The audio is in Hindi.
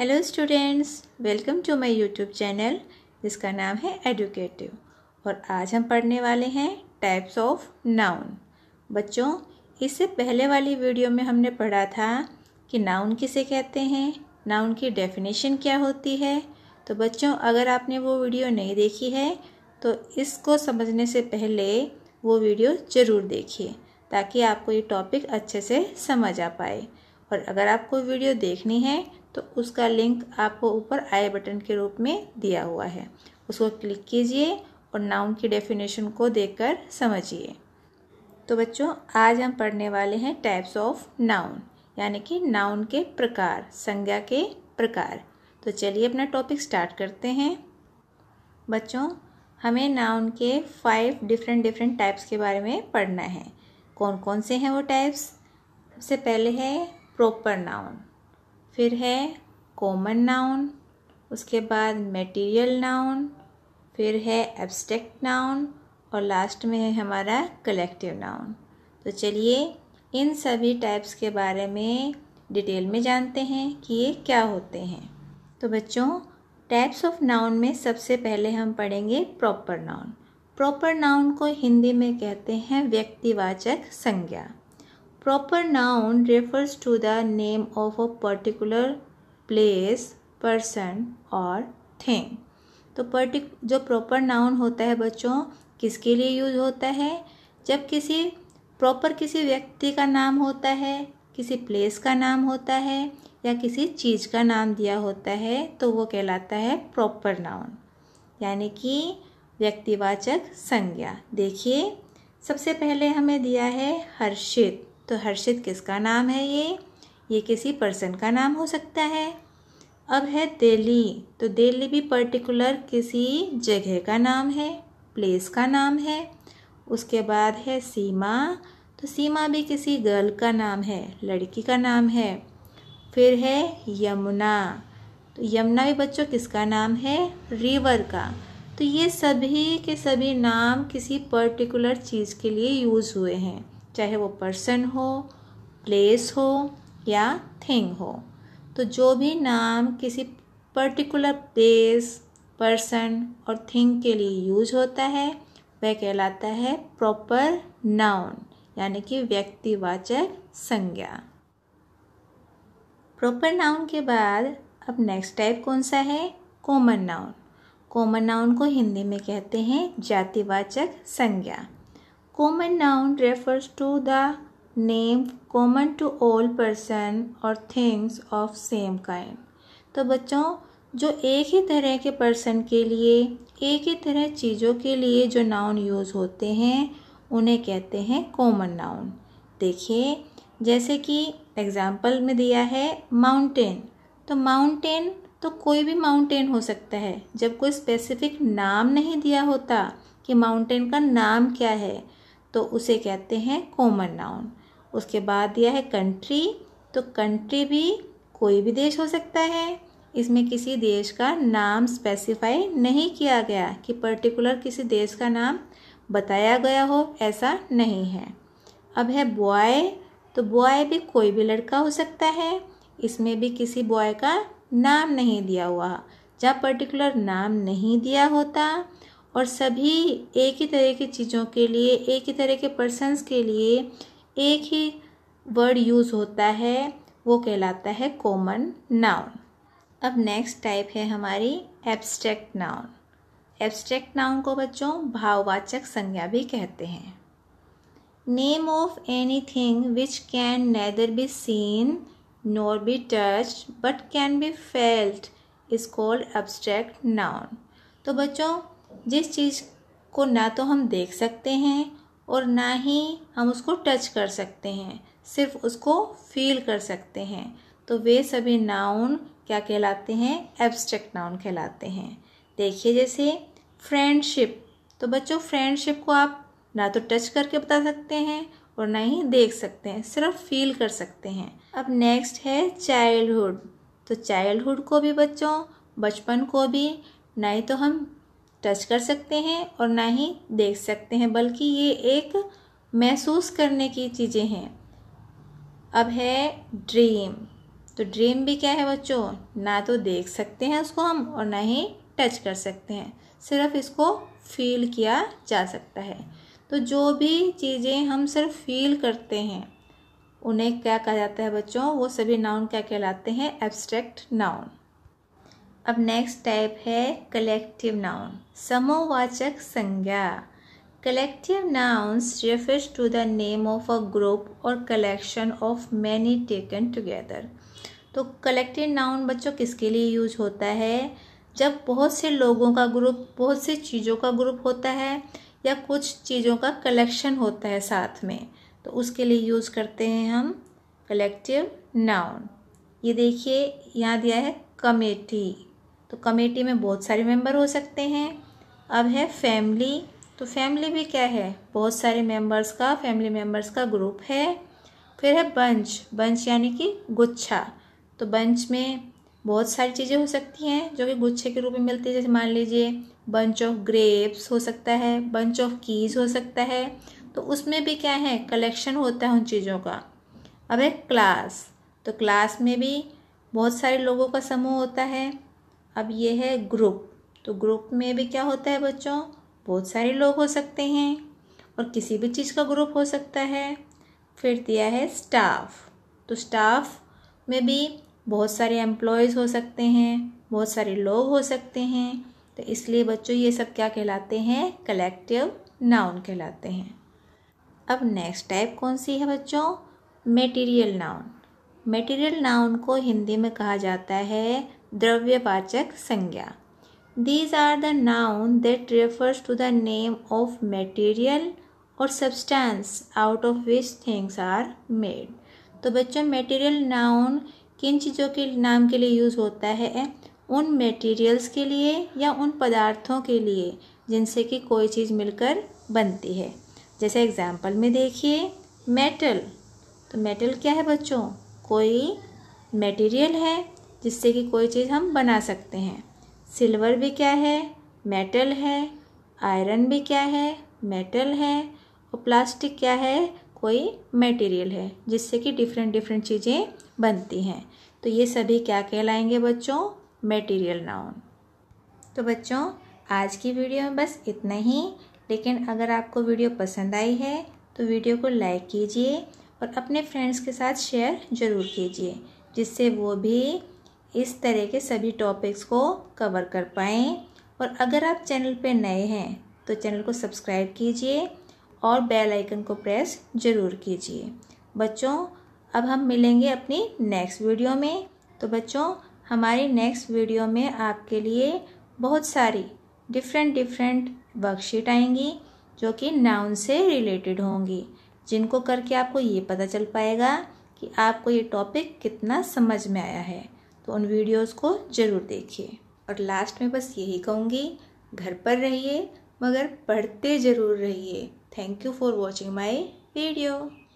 hello students welcome to my YouTube channel जिसका नाम है एडुकेटिव और आज हम पढ़ने वाले हैं टाइप्स ऑफ नाउन बच्चों इससे पहले वाली वीडियो में हमने पढ़ा था कि नाउन किसे कहते हैं नाउन की डेफिनेशन क्या होती है तो बच्चों अगर आपने वो वीडियो नहीं देखी है तो इसको समझने से पहले वो वीडियो ज़रूर देखिए ताकि आपको ये टॉपिक अच्छे से समझ आ पाए और अगर आपको वीडियो देखनी है तो उसका लिंक आपको ऊपर आई बटन के रूप में दिया हुआ है उसको क्लिक कीजिए और नाउन की डेफिनेशन को देखकर समझिए तो बच्चों आज हम पढ़ने वाले हैं टाइप्स ऑफ नाउन यानी कि नाउन के प्रकार संज्ञा के प्रकार तो चलिए अपना टॉपिक स्टार्ट करते हैं बच्चों हमें नाउन के फाइव डिफरेंट डिफरेंट टाइप्स के बारे में पढ़ना है कौन कौन से हैं वो टाइप्स सबसे पहले है प्रॉपर नाउन फिर है कॉमन नाउन उसके बाद मटेरियल नाउन फिर है एब्स्ट्रैक्ट नाउन और लास्ट में है हमारा कलेक्टिव नाउन तो चलिए इन सभी टाइप्स के बारे में डिटेल में जानते हैं कि ये क्या होते हैं तो बच्चों टाइप्स ऑफ नाउन में सबसे पहले हम पढ़ेंगे प्रॉपर नाउन प्रॉपर नाउन को हिंदी में कहते हैं व्यक्तिवाचक संज्ञा proper noun refers to the name of a particular place person or thing तो पर्टिक जो प्रॉपर नाउन होता है बच्चों किसके लिए यूज होता है जब किसी प्रॉपर किसी व्यक्ति का नाम होता है किसी प्लेस का नाम होता है या किसी चीज़ का नाम दिया होता है तो वो कहलाता है प्रॉपर नाउन यानी कि व्यक्तिवाचक संज्ञा देखिए सबसे पहले हमें दिया है हर्षित तो हर्षित किसका नाम है ये ये किसी पर्सन का नाम हो सकता है अब है दिल्ली तो दिल्ली भी पर्टिकुलर किसी जगह का नाम है प्लेस का नाम है उसके बाद है सीमा तो सीमा भी किसी गर्ल का नाम है लड़की का नाम है फिर है यमुना तो यमुना भी बच्चों किसका नाम है रिवर का तो ये सभी के सभी नाम किसी पर्टिकुलर चीज़ के लिए यूज़ हुए हैं चाहे वो पर्सन हो प्लेस हो या थिंग हो तो जो भी नाम किसी पर्टिकुलर प्लेस पर्सन और थिंग के लिए यूज होता है वह कहलाता है प्रॉपर नाउन यानी कि व्यक्तिवाचक संज्ञा प्रॉपर नाउन के बाद अब नेक्स्ट टाइप कौन सा है कॉमन नाउन कॉमन नाउन को हिंदी में कहते हैं जातिवाचक संज्ञा common noun refers to the name common to all person और थिंग्स ऑफ सेम काइंड तो बच्चों जो एक ही तरह के पर्सन के लिए एक ही तरह चीज़ों के लिए जो नाउन यूज़ होते हैं उन्हें कहते हैं कॉमन नाउन देखिए जैसे कि एग्ज़ाम्पल में दिया है माउंटेन तो माउंटेन तो कोई भी माउंटेन हो सकता है जब कोई स्पेसिफिक नाम नहीं दिया होता कि माउंटेन का नाम क्या है तो उसे कहते हैं कॉमन नाउन उसके बाद दिया है कंट्री तो कंट्री भी कोई भी देश हो सकता है इसमें किसी देश का नाम स्पेसिफाई नहीं किया गया कि पर्टिकुलर किसी देश का नाम बताया गया हो ऐसा नहीं है अब है बॉय तो बॉय भी कोई भी लड़का हो सकता है इसमें भी किसी बॉय का नाम नहीं दिया हुआ जब पर्टिकुलर नाम नहीं दिया होता और सभी एक ही तरह की चीज़ों के लिए एक ही तरह के पर्सनस के लिए एक ही वर्ड यूज़ होता है वो कहलाता है कॉमन नाउन अब नेक्स्ट टाइप है हमारी एब्स्ट्रैक्ट नाउन एब्स्ट्रैक्ट नाउन को बच्चों भाववाचक संज्ञा भी कहते हैं name of any thing which can neither be seen nor be touch but can be felt is called abstract noun तो बच्चों जिस चीज़ को ना तो हम देख सकते हैं और ना ही हम उसको टच कर सकते हैं सिर्फ उसको फील कर सकते हैं तो वे सभी नाउन क्या कहलाते हैं एब्स्ट्रैक्ट नाउन कहलाते हैं देखिए जैसे फ्रेंडशिप तो बच्चों फ्रेंडशिप को आप ना तो टच करके बता सकते हैं और ना ही देख सकते हैं सिर्फ फील कर सकते हैं अब नेक्स्ट है चाइल्डहुड तो चाइल्डहुड को भी बच्चों बचपन को भी ना ही तो हम टच कर सकते हैं और ना ही देख सकते हैं बल्कि ये एक महसूस करने की चीज़ें हैं अब है ड्रीम तो ड्रीम भी क्या है बच्चों ना तो देख सकते हैं उसको हम और ना ही टच कर सकते हैं सिर्फ इसको फील किया जा सकता है तो जो भी चीज़ें हम सिर्फ फील करते हैं उन्हें क्या कहा जाता है बच्चों वो सभी नाउन क्या कहलाते हैं एब्स्ट्रैक्ट नाउन अब नेक्स्ट टाइप है कलेक्टिव नाउन समोवाचक संज्ञा collective nouns refers to the name of a group और collection of many taken together तो कलेक्टिव नाउन बच्चों किसके लिए यूज होता है जब बहुत से लोगों का ग्रुप बहुत से चीज़ों का ग्रुप होता है या कुछ चीज़ों का कलेक्शन होता है साथ में तो उसके लिए यूज़ करते हैं हम कलेक्टिव नाउन ये देखिए यहाँ दिया है कमेटी तो कमेटी में बहुत सारे मेंबर हो सकते हैं अब है फैमिली तो फैमिली भी क्या है बहुत सारे मेंबर्स का फैमिली मेंबर्स का ग्रुप है फिर है बंच बंच यानी कि गुच्छा तो बंच में बहुत सारी चीज़ें हो सकती हैं जो कि गुच्छे के रूप में मिलती है जैसे मान लीजिए बंच ऑफ ग्रेप्स हो सकता है बंच ऑफ कीज़ हो सकता है तो उसमें भी क्या है कलेक्शन होता है उन चीज़ों का अब है क्लास तो क्लास में भी बहुत सारे लोगों का समूह होता है अब ये है ग्रुप तो ग्रुप में भी क्या होता है बच्चों बहुत सारे लोग हो सकते हैं और किसी भी चीज़ का ग्रुप हो सकता है फिर दिया है स्टाफ तो स्टाफ में भी बहुत सारे एम्प्लॉयज़ हो सकते हैं बहुत सारे लोग हो सकते हैं तो इसलिए बच्चों ये सब क्या कहलाते हैं कलेक्टिव नाउन कहलाते हैं अब नेक्स्ट टाइप कौन सी है बच्चों मेटीरियल नाउन मेटीरियल नाउन को हिंदी में कहा जाता है द्रव्यवाचक संज्ञा these are the noun that refers to the name of material और substance out of which things are made तो बच्चों मटेरियल नाउन किन चीज़ों के नाम के लिए यूज़ होता है उन मेटीरियल्स के लिए या उन पदार्थों के लिए जिनसे कि कोई चीज़ मिलकर बनती है जैसे एग्जाम्पल में देखिए मेटल तो मेटल क्या है बच्चों कोई मटेरियल है जिससे कि कोई चीज़ हम बना सकते हैं सिल्वर भी क्या है मेटल है आयरन भी क्या है मेटल है और प्लास्टिक क्या है कोई मटेरियल है जिससे कि डिफरेंट डिफरेंट चीज़ें बनती हैं तो ये सभी क्या कहलाएंगे बच्चों मटेरियल नाउन तो बच्चों आज की वीडियो में बस इतना ही लेकिन अगर आपको वीडियो पसंद आई है तो वीडियो को लाइक कीजिए और अपने फ्रेंड्स के साथ शेयर ज़रूर कीजिए जिससे वो भी इस तरह के सभी टॉपिक्स को कवर कर पाएँ और अगर आप चैनल पर नए हैं तो चैनल को सब्सक्राइब कीजिए और बेल आइकन को प्रेस ज़रूर कीजिए बच्चों अब हम मिलेंगे अपनी नेक्स्ट वीडियो में तो बच्चों हमारी नेक्स्ट वीडियो में आपके लिए बहुत सारी डिफरेंट डिफरेंट वर्कशीट आएंगी जो कि नाउन से रिलेटेड होंगी जिनको करके आपको ये पता चल पाएगा कि आपको ये टॉपिक कितना समझ में आया है तो उन वीडियोस को ज़रूर देखिए और लास्ट में बस यही कहूँगी घर पर रहिए मगर पढ़ते ज़रूर रहिए thank you for watching my video